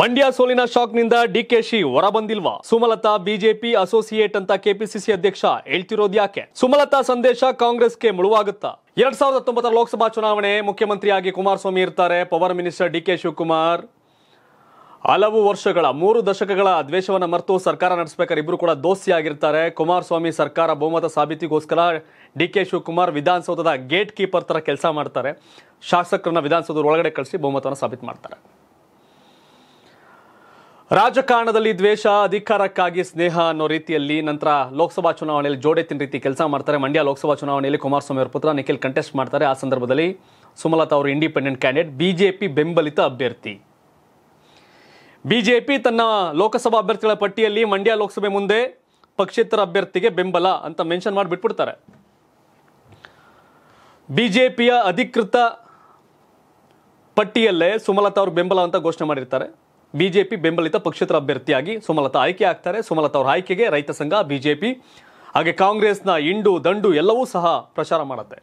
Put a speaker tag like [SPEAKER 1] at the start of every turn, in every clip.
[SPEAKER 1] ಮಂಡ್ಯ ಸೋಲಿನ ಶಾಕ್ನಿಂದ ಡಿಕೆಶಿ ಹೊರಬಂದಿಲ್ವಾ ಸುಮಲತಾ ಬಿಜೆಪಿ ಅಸೋಸಿಯೇಟ್ ಅಂತ ಕೆಪಿಸಿಸಿ ಅಧ್ಯಕ್ಷ ಹೇಳ್ತಿರೋದು ಯಾಕೆ ಸುಮಲತಾ ಸಂದೇಶ ಕಾಂಗ್ರೆಸ್ಗೆ ಮುಳುವಾಗುತ್ತಾ ಎರಡ್ ಸಾವಿರದ ಹತ್ತೊಂಬತ್ತರ ಲೋಕಸಭಾ ಚುನಾವಣೆ ಮುಖ್ಯಮಂತ್ರಿಯಾಗಿ ಕುಮಾರಸ್ವಾಮಿ ಇರ್ತಾರೆ power minister D K Shivakumar ಹಲವು ವರ್ಷಗಳ ಮೂರು ದಶಕಗಳ ದ್ವೇಷವನ್ನು ಮರೆತು ಸರ್ಕಾರ ನಡೆಸಬೇಕಾದ್ರೆ ಇಬ್ಬರು ಕೂಡ ದೋಸ್ತಿಯಾಗಿರ್ತಾರೆ ಕುಮಾರಸ್ವಾಮಿ ಸರ್ಕಾರ ಬಹುಮತ ಸಾಬೀತಿಗೋಸ್ಕರ ಡಿ ಕೆ ಶಿವಕುಮಾರ್ ವಿಧಾನಸೌಧದ ಗೇಟ್ ಕೀಪರ್ ಥರ ಕೆಲಸ ಮಾಡ್ತಾರೆ ಶಾಸಕರನ್ನ ವಿಧಾನಸೌಧದ ಒಳಗಡೆ ಕಳಿಸಿ ಬಹುಮತವನ್ನು ಸಾಬೀತು ಮಾಡ್ತಾರೆ ರಾಜಕಾರಣದಲ್ಲಿ ದ್ವೇಷ ಅಧಿಕಾರಕ್ಕಾಗಿ ಸ್ನೇಹ ಅನ್ನೋ ರೀತಿಯಲ್ಲಿ ನಂತರ ಲೋಕಸಭಾ ಚುನಾವಣೆಯಲ್ಲಿ ಜೋಡೆತ್ತಿನ ರೀತಿ ಕೆಲಸ ಮಾಡ್ತಾರೆ ಮಂಡ್ಯ ಲೋಕಸಭಾ ಚುನಾವಣೆಯಲ್ಲಿ ಕುಮಾರಸ್ವಾಮಿ ಅವರ ಪುತ್ರ ನಿಖಿಲ್ ಕಂಟೆಸ್ಟ್ ಮಾಡ್ತಾರೆ ಆ ಸಂದರ್ಭದಲ್ಲಿ ಸುಮಲತಾ ಅವರು ಇಂಡಿಪೆಂಡೆಂಟ್ ಕ್ಯಾಂಡಿಡೇಟ್ ಬಿಜೆಪಿ ಬೆಂಬಲಿತ ಅಭ್ಯರ್ಥಿ ಬಿಜೆಪಿ ತನ್ನ ಲೋಕಸಭಾ ಅಭ್ಯರ್ಥಿಗಳ ಪಟ್ಟಿಯಲ್ಲಿ ಮಂಡ್ಯ ಲೋಕಸಭೆ ಮುಂದೆ ಪಕ್ಷೇತರ ಅಭ್ಯರ್ಥಿಗೆ ಬೆಂಬಲ ಅಂತ ಮೆನ್ಷನ್ ಮಾಡಿಬಿಟ್ಬಿಡ್ತಾರೆ ಬಿಜೆಪಿಯ ಅಧಿಕೃತ ಪಟ್ಟಿಯಲ್ಲೇ ಸುಮಲತಾ ಅವರು ಬೆಂಬಲ ಅಂತ ಘೋಷಣೆ ಮಾಡಿರ್ತಾರೆ ಬಿಜೆಪಿ ಬೆಂಬಲಿತ ಪಕ್ಷೇತರ ಅಭ್ಯರ್ಥಿಯಾಗಿ ಸುಮಲತಾ ಆಯ್ಕೆ ಆಗ್ತಾರೆ ಸುಮಲತಾ ಅವರ ಆಯ್ಕೆಗೆ ರೈತ ಸಂಘ ಬಿಜೆಪಿ ಹಾಗೆ ಕಾಂಗ್ರೆಸ್ನ ಇಂಡು ದಂಡು ಎಲ್ಲವೂ ಸಹ ಪ್ರಚಾರ ಮಾಡುತ್ತೆ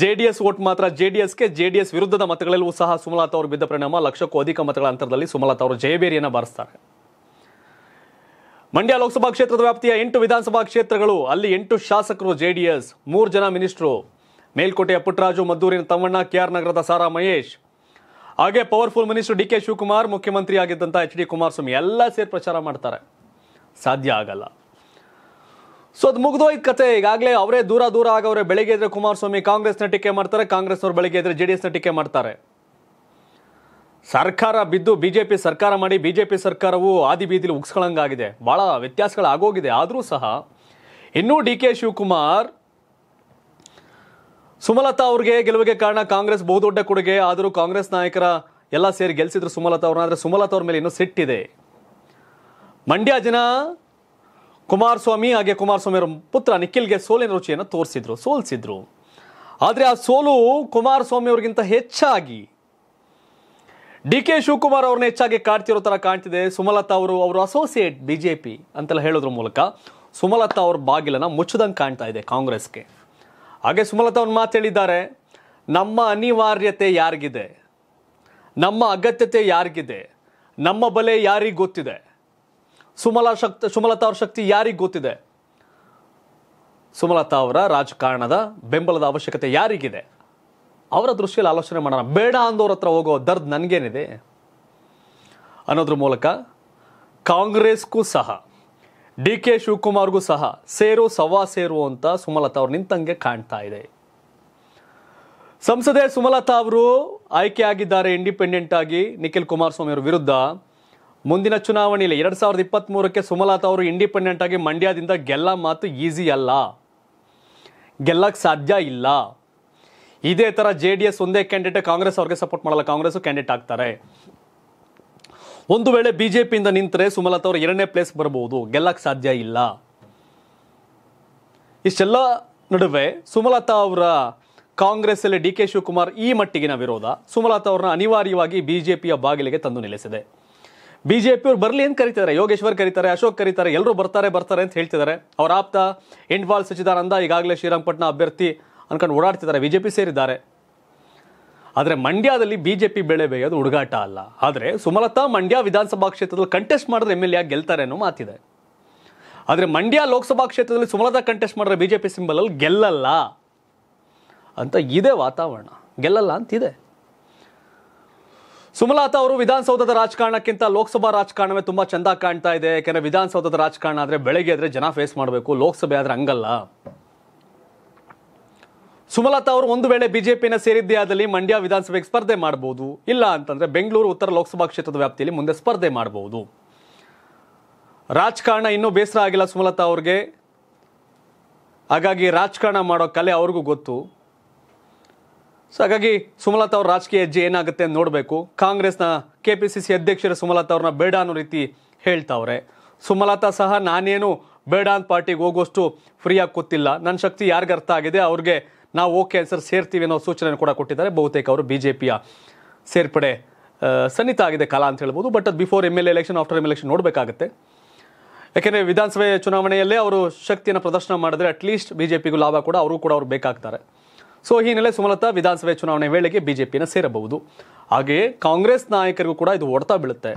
[SPEAKER 1] ಜೆ ಡಿ ಎಸ್ ಓಟ್ ಮಾತ್ರ ಜೆ ಡಿ ಎಸ್ಗೆ ಜೆ ಡಿ ಎಸ್ ವಿರುದ್ಧದ ಮತಗಳೆಲ್ಲವೂ ಸಹ ಸುಮಲತಾ ಅವರು ಬಿದ್ದ ಪರಿಣಾಮ ಲಕ್ಷಕ್ಕೂ ಅಧಿಕ ಮತಗಳ ಅಂತರದಲ್ಲಿ ಸುಮಲತಾ ಅವರು ಜಯಬೇರಿಯನ್ನು ಬಾರಿಸ್ತಾರೆ ಮಂಡ್ಯ ಲೋಕಸಭಾ ಕ್ಷೇತ್ರದ ವ್ಯಾಪ್ತಿಯ ಎಂಟು ವಿಧಾನಸಭಾ ಕ್ಷೇತ್ರಗಳು ಅಲ್ಲಿ ಎಂಟು ಶಾಸಕರು ಜೆ ಡಿ ಎಸ್ ಮೂರು ಜನ ಮಿನಿಸ್ಟ್ರು ಮೇಲ್ಕೋಟೆಯ ಪುಟ್ಟರಾಜು ಮದ್ದೂರಿನ ತಮ್ಮಣ್ಣ ಕೆಆರ್ ನಗರದ ಸಾರಾ ಮಹೇಶ್ ಹಾಗೆ powerful minister D K Shivakumar ಮುಖ್ಯಮಂತ್ರಿ ಆಗಿದ್ದಂಥ ಎಚ್ ಡಿ ಕುಮಾರಸ್ವಾಮಿ ಎಲ್ಲ ಸೇರಿ ಪ್ರಚಾರ ಮಾಡ್ತಾರೆ ಸಾಧ್ಯ ಆಗಲ್ಲ ಸೊ ಅದು ಮುಗ್ದೋಯ್ ಕತೆ ಈಗಾಗಲೇ ಅವರೇ ದೂರ ದೂರ ಆಗವ್ರೆ ಬೆಳಿಗ್ಗೆ ಇದ್ರೆ ಕುಮಾರಸ್ವಾಮಿ ಕಾಂಗ್ರೆಸ್ನ ಟೀಕೆ ಮಾಡ್ತಾರೆ ಕಾಂಗ್ರೆಸ್ ಬೆಳಗ್ಗೆ ಬೆಳಿಗ್ಗೆ ಇದ್ರೆ ಜೆ ಡಿ ಎಸ್ನ ಟೀಕೆ ಮಾಡ್ತಾರೆ ಸರ್ಕಾರ ಬಿದ್ದು ಬಿಜೆಪಿ ಸರ್ಕಾರ ಮಾಡಿ ಬಿಜೆಪಿ ಸರ್ಕಾರವು ಆದಿ ಬೀದಿಲಿ ಉಗ್ಸ್ಕೊಳ್ಳಂಗಾಗಿದೆ ಭಾಳ ವ್ಯತ್ಯಾಸಗಳಾಗೋಗಿದೆ ಆದರೂ ಸಹ ಇನ್ನೂ ಡಿ ಕೆ ಶಿವಕುಮಾರ್ ಸುಮಲತಾ ಅವ್ರಿಗೆ ಗೆಲುವಿಗೆ ಕಾರಣ ಕಾಂಗ್ರೆಸ್ ಬಹುದೊಡ್ಡ ಕೊಡುಗೆ ಆದರೂ ಕಾಂಗ್ರೆಸ್ ನಾಯಕರ ಎಲ್ಲ ಸೇರಿ ಗೆಲ್ಸಿದ್ರು ಸುಮಲತಾ ಅವ್ರನ್ನ ಆದರೆ ಸುಮಲತಾ ಅವ್ರ ಮೇಲೆ ಇನ್ನೂ ಸಿಟ್ಟಿದೆ ಮಂಡ್ಯ ಜನ ಕುಮಾರಸ್ವಾಮಿ ಹಾಗೆ ಕುಮಾರಸ್ವಾಮಿ ಅವರ ಪುತ್ರ ನಿಖಿಲ್ಗೆ ಸೋಲಿನ ರುಚಿಯನ್ನು ತೋರಿಸಿದ್ರು ಸೋಲಿಸಿದ್ರು ಆದರೆ ಆ ಸೋಲು ಕುಮಾರಸ್ವಾಮಿ ಅವ್ರಿಗಿಂತ ಹೆಚ್ಚಾಗಿ ಡಿ ಕೆ ಶಿವಕುಮಾರ್ ಅವ್ರನ್ನ ಹೆಚ್ಚಾಗಿ ಕಾಡ್ತಿರೋ ಥರ ಕಾಣ್ತಿದೆ ಸುಮಲತಾ ಅವರು ಅವರು ಅಸೋಸಿಯೇಟ್ ಬಿ ಜೆ ಪಿ ಅಂತೆಲ್ಲ ಹೇಳೋದ್ರ ಮೂಲಕ ಸುಮಲತಾ ಅವ್ರ ಬಾಗಿಲನ್ನು ಮುಚ್ಚದಂಗೆ ಕಾಣ್ತಾ ಇದೆ ಕಾಂಗ್ರೆಸ್ಗೆ ಹಾಗೆ ಸುಮಲತಾ ಒಂದು ಮಾತು ಹೇಳಿದ್ದಾರೆ ನಮ್ಮ ಅನಿವಾರ್ಯತೆ ಯಾರಿಗಿದೆ ನಮ್ಮ ಅಗತ್ಯತೆ ಯಾರಿಗಿದೆ ನಮ್ಮ ಬಲೆ ಯಾರಿಗೆ ಗೊತ್ತಿದೆ ಸುಮಲಾ ಶಕ್ತಿ ಸುಮಲತಾ ಅವ್ರ ಶಕ್ತಿ ಯಾರಿಗೆ ಗೊತ್ತಿದೆ ಸುಮಲತಾ ಅವರ ರಾಜಕಾರಣದ ಬೆಂಬಲದ ಅವಶ್ಯಕತೆ ಯಾರಿಗಿದೆ ಅವರ ದೃಷ್ಟಿಯಲ್ಲಿ ಆಲೋಚನೆ ಮಾಡೋಣ ಬೇಡ ಅಂದೋರ ಹತ್ರ ಹೋಗೋ ದರ್ದ್ ನನಗೇನಿದೆ ಅನ್ನೋದ್ರ ಮೂಲಕ ಕಾಂಗ್ರೆಸ್ಗೂ ಸಹ ಡಿ ಕೆ ಶಿವಕುಮಾರ್ಗೂ ಸಹ ಸೇರು ಸವಾ ಸೇರು ಅಂತ ಸುಮಲತಾ ಅವ್ರು ನಿಂತಂಗೆ ಕಾಣ್ತಾ ಇದೆ ಸಂಸದೆ ಸುಮಲತಾ ಅವರು ಆಯ್ಕೆಯಾಗಿದ್ದಾರೆ ಇಂಡಿಪೆಂಡೆಂಟ್ ಆಗಿ ನಿಖಿಲ್ ಕುಮಾರಸ್ವಾಮಿ ಅವರ ವಿರುದ್ಧ ಮುಂದಿನ ಚುನಾವಣೆಯಲ್ಲಿ ಎರಡ್ ಸಾವಿರದ ಇಪ್ಪತ್ತ್ ಮೂರಕ್ಕೆ ಸುಮಲತಾ ಅವರು ಇಂಡಿಪೆಂಡೆಂಟ್ ಆಗಿ ಮಂಡ್ಯದಿಂದ ಗೆಲ್ಲ ಮಾತು ಈಸಿ ಅಲ್ಲ ಗೆಲ್ಲಕ್ಕೆ ಸಾಧ್ಯ ಇಲ್ಲ ಇದೇ ಥರ ಜೆ ಡಿ ಎಸ್ ಒಂದೇ ಕ್ಯಾಂಡಿಡೇಟ್ ಕಾಂಗ್ರೆಸ್ ಅವ್ರಿಗೆ ಸಪೋರ್ಟ್ ಮಾಡಲ್ಲ ಕಾಂಗ್ರೆಸ್ ಕ್ಯಾಂಡಿಡೇಟ್ ಆಗ್ತಾರೆ ಒಂದು ವೇಳೆ ಬಿಜೆಪಿಯಿಂದ ನಿಂತರೆ ಸುಮಲತಾ ಅವರು ಎರಡನೇ ಪ್ಲೇಸ್ ಬರಬಹುದು ಗೆಲ್ಲಕ್ಕೆ ಸಾಧ್ಯ ಇಲ್ಲ ಇಷ್ಟೆಲ್ಲ ನಡುವೆ ಸುಮಲತಾ ಅವರ ಕಾಂಗ್ರೆಸ್ ಅಲ್ಲಿ ಡಿ ಕೆ ಶಿವಕುಮಾರ್ ಈ ಮಟ್ಟಿಗಿನ ವಿರೋಧ ಸುಮಲತಾ ಅವ್ರನ್ನ ಅನಿವಾರ್ಯವಾಗಿ ಬಿಜೆಪಿಯ ಬಾಗಿಲಿಗೆ ತಂದು ನಿಲ್ಲಿಸಿದೆ ಅವರು ಬರಲಿ ಅಂತ ಕರೀತಿದ್ದಾರೆ ಯೋಗೇಶ್ವರ್ ಕರೀತಾರೆ ಅಶೋಕ್ ಕರೀತಾರೆ ಎಲ್ಲರೂ ಬರ್ತಾರೆ ಬರ್ತಾರೆ ಅಂತ ಹೇಳ್ತಿದ್ದಾರೆ ಅವರ ಆಪ್ತ ಇಂಡ್ವಾಲ್ ಸಚಿದಾನಂದ ಈಗಾಗಲೇ ಶ್ರೀರಂಗಪಟ್ಟಣ ಅಭ್ಯರ್ಥಿ ಅನ್ಕೊಂಡು ಓಡಾಡ್ತಿದ್ದಾರೆ ಬಿಜೆಪಿ ಸೇರಿದ್ದಾರೆ ಆದರೆ ಮಂಡ್ಯದಲ್ಲಿ ಬಿಜೆಪಿ ಬೆಳೆ ಬೇಯೋದು ಹುಡುಗಾಟ ಅಲ್ಲ ಆದರೆ ಸುಮಲತಾ ಮಂಡ್ಯ ವಿಧಾನಸಭಾ ಕ್ಷೇತ್ರದಲ್ಲಿ ಕಂಟೆಸ್ಟ್ ಮಾಡಿದ್ರೆ ಎಮ್ ಎಲ್ ಎ ಗೆಲ್ತಾರೆ ಅನ್ನೋ ಮಾತಿದೆ ಆದರೆ ಮಂಡ್ಯ ಲೋಕಸಭಾ ಕ್ಷೇತ್ರದಲ್ಲಿ ಸುಮಲತಾ ಕಂಟೆಸ್ಟ್ ಮಾಡಿದ್ರೆ ಬಿಜೆಪಿ ಸಿಂಬಲ್ ಅಲ್ಲಿ ಗೆಲ್ಲಲ್ಲ ಅಂತ ಇದೆ ವಾತಾವರಣ ಗೆಲ್ಲಲ್ಲ ಅಂತಿದೆ ಸುಮಲತಾ ಅವರು ವಿಧಾನಸೌಧದ ರಾಜಕಾರಣಕ್ಕಿಂತ ಲೋಕಸಭಾ ರಾಜಕಾರಣವೇ ತುಂಬ ಚೆಂದ ಕಾಣ್ತಾ ಇದೆ ಯಾಕೆಂದರೆ ವಿಧಾನಸೌಧದ ರಾಜಕಾರಣ ಆದರೆ ಬೆಳಗ್ಗೆ ಆದರೆ ಜನ ಫೇಸ್ ಮಾಡಬೇಕು ಲೋಕಸಭೆ ಆದರೆ ಹಂಗಲ್ಲ ಸುಮಲತಾ ಅವರು ಒಂದು ವೇಳೆ ಬಿಜೆಪಿನ ಸೇರಿದ್ದೇ ಆದಲ್ಲಿ ಮಂಡ್ಯ ವಿಧಾನಸಭೆಗೆ ಸ್ಪರ್ಧೆ ಮಾಡಬಹುದು ಇಲ್ಲ ಅಂತಂದ್ರೆ ಬೆಂಗಳೂರು ಉತ್ತರ ಲೋಕಸಭಾ ಕ್ಷೇತ್ರದ ವ್ಯಾಪ್ತಿಯಲ್ಲಿ ಮುಂದೆ ಸ್ಪರ್ಧೆ ಮಾಡಬಹುದು ರಾಜಕಾರಣ ಇನ್ನೂ ಬೇಸರ ಆಗಿಲ್ಲ ಸುಮಲತಾ ಅವ್ರಿಗೆ ಹಾಗಾಗಿ ರಾಜಕಾರಣ ಮಾಡೋ ಕಲೆ ಅವ್ರಿಗೂ ಗೊತ್ತು ಸೊ ಹಾಗಾಗಿ ಸುಮಲತಾ ಅವ್ರ ರಾಜಕೀಯ ಹೆಜ್ಜೆ ಏನಾಗುತ್ತೆ ಅಂತ ನೋಡಬೇಕು ಕಾಂಗ್ರೆಸ್ನ ಕೆ ಪಿ ಸಿ ಸಿ ಅಧ್ಯಕ್ಷರ ಸುಮಲತಾ ಅವ್ರನ್ನ ಬೇಡ ಅನ್ನೋ ರೀತಿ ಹೇಳ್ತಾವ್ರೆ ಸುಮಲತಾ ಸಹ ನಾನೇನು ಬೇಡ ಅಂತ ಪಾರ್ಟಿಗೆ ಹೋಗೋಷ್ಟು ಫ್ರೀಯಾಗಿ ಕೂತಿಲ್ಲ ನನ್ನ ಶಕ್ತಿ ಯಾರಿಗೆ ಅರ್ಥ ಆಗಿದೆ ಅವ್ರಿಗೆ ನಾವು ಓಕೆ ಸರ್ ಸೇರ್ತೀವಿ ಅನ್ನೋ ಸೂಚನೆಯನ್ನು ಕೂಡ ಕೊಟ್ಟಿದ್ದಾರೆ ಬಹುತೇಕ ಅವರು ಬಿಜೆಪಿಯ ಸೇರ್ಪಡೆ ಸನ್ನಿತ ಆಗಿದೆ ಕಾಲ ಅಂತ ಹೇಳ್ಬೋದು ಬಟ್ ಅದು before M L election after M election ನೋಡಬೇಕಾಗುತ್ತೆ ಯಾಕೆಂದರೆ ವಿಧಾನಸಭೆ ಚುನಾವಣೆಯಲ್ಲೇ ಅವರು ಶಕ್ತಿಯನ್ನು ಪ್ರದರ್ಶನ ಮಾಡಿದ್ರೆ ಅಟ್ಲೀಸ್ಟ್ ಬಿಜೆಪಿಗೂ ಲಾಭ ಕೂಡ ಅವರು ಕೂಡ ಅವರು ಬೇಕಾಗ್ತಾರೆ ಸೊ ಈ ಹಿನ್ನೆಲೆ ಸುಮಲತಾ ವಿಧಾನಸಭೆ ಚುನಾವಣೆ ವೇಳೆಗೆ ಪಿನ ಸೇರಬಹುದು ಹಾಗೆಯೇ ಕಾಂಗ್ರೆಸ್ ನಾಯಕರಿಗೂ ಕೂಡ ಇದು ಹೊಡೆತ ಬೀಳುತ್ತೆ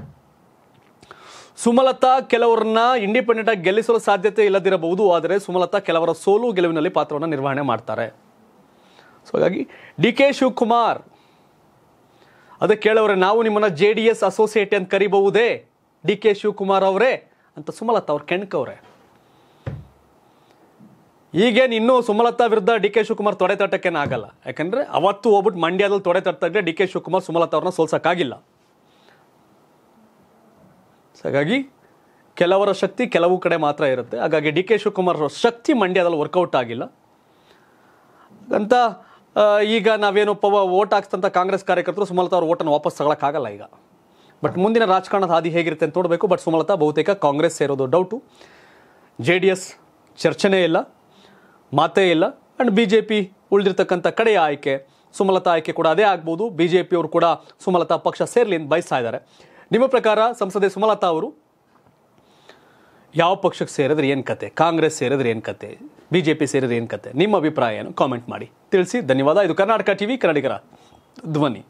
[SPEAKER 1] ಸುಮಲತಾ ಕೆಲವರನ್ನ ಇಂಡಿಪೆಂಡೆಂಟ್ ಆಗಿ ಗೆಲ್ಲಿಸಲು ಸಾಧ್ಯತೆ ಇಲ್ಲದಿರಬಹುದು ಆದರೆ ಸುಮಲತಾ ಕೆಲವರ ಸೋಲು ಗೆಲುವಿನಲ್ಲಿ ಪಾತ್ರವನ್ನು ನಿರ್ವಹಣೆ ಮಾಡ್ತಾರೆ ಸೊ ಹಾಗಾಗಿ ಡಿ ಕೆ ಶಿವಕುಮಾರ್ ಅದಕ್ಕೆ ಕೇಳವ್ರೆ ನಾವು ನಿಮ್ಮನ್ನು ಜೆ ಡಿ ಎಸ್ ಅಸೋಸಿಯೇಟ್ ಅಂತ ಕರಿಬಹುದೇ ಡಿ ಕೆ ಶಿವಕುಮಾರ್ ಅವರೇ ಅಂತ ಸುಮಲತಾ ಅವ್ರು ಕೆಣಕವ್ರೆ ಈಗೇನು ಇನ್ನೂ ಸುಮಲತಾ ವಿರುದ್ಧ ಡಿ ಕೆ ಶಿವಕುಮಾರ್ ತೊಡೆ ತಟ್ಟಕ್ಕೆ ಆಗಲ್ಲ ಯಾಕಂದರೆ ಅವತ್ತು ಹೋಗ್ಬಿಟ್ಟು ಮಂಡ್ಯದಲ್ಲಿ ತೊಡೆ ತಟ್ಟಿದ್ರೆ ಡಿ ಕೆ ಶಿವಕುಮಾರ್ ಸುಮಲತಾ ಅವ್ರನ್ನ ಸೋಲ್ಸೋಕ್ಕಾಗಿಲ್ಲ ಹಾಗಾಗಿ ಕೆಲವರ ಶಕ್ತಿ ಕೆಲವು ಕಡೆ ಮಾತ್ರ ಇರುತ್ತೆ ಹಾಗಾಗಿ ಡಿ ಕೆ ಶಿವಕುಮಾರ್ ಶಕ್ತಿ ಮಂಡ್ಯದಲ್ಲಿ ವರ್ಕೌಟ್ ಆಗಿಲ್ಲ ಅಂತ ಈಗ ನಾವೇನು ಪವ ಓಟ್ ಕಾಂಗ್ರೆಸ್ ಕಾರ್ಯಕರ್ತರು ಸುಮಲತಾ ಅವ್ರ ಓಟನ್ನು ವಾಪಸ್ ತಗೊಳಕ್ಕಾಗಲ್ಲ ಈಗ ಬಟ್ ಮುಂದಿನ ರಾಜಕಾರಣದ ಹಾದಿ ಹೇಗಿರುತ್ತೆ ಅಂತ ನೋಡಬೇಕು ಬಟ್ ಸುಮಲತಾ ಬಹುತೇಕ ಕಾಂಗ್ರೆಸ್ ಸೇರೋದು ಡೌಟು ಜೆ ಡಿ ಎಸ್ ಚರ್ಚೆನೇ ಇಲ್ಲ ಮಾತೇ ಇಲ್ಲ ಆ್ಯಂಡ್ ಬಿ ಜೆ ಪಿ ಉಳಿದಿರ್ತಕ್ಕಂಥ ಕಡೆಯ ಆಯ್ಕೆ ಸುಮಲತಾ ಆಯ್ಕೆ ಕೂಡ ಅದೇ ಆಗ್ಬೋದು ಬಿ ಜೆ ಅವರು ಕೂಡ ಸುಮಲತಾ ಪಕ್ಷ ಸೇರಲಿ ಅಂತ ಬಯಸ್ತಾ ಇದ್ದಾರೆ ನಿಮ್ಮ ಪ್ರಕಾರ ಸಂಸದೆ ಸುಮಲತಾ ಅವರು ಯಾವ ಪಕ್ಷಕ್ಕೆ ಸೇರಿದ್ರೆ ಏನು ಕತೆ ಕಾಂಗ್ರೆಸ್ ಸೇರಿದ್ರೆ ಏನು ಕತೆ ಬಿ ಜೆ ಪಿ ಸೇರಿದ್ರೆ ಏನು ಕತೆ ನಿಮ್ಮ ಅಭಿಪ್ರಾಯ ಏನು ಕಾಮೆಂಟ್ ಮಾಡಿ ತಿಳಿಸಿ ಧನ್ಯವಾದ ಇದು ಕರ್ನಾಟಕ ಟಿವಿ ಕನ್ನಡಿಗರ ಧ್ವನಿ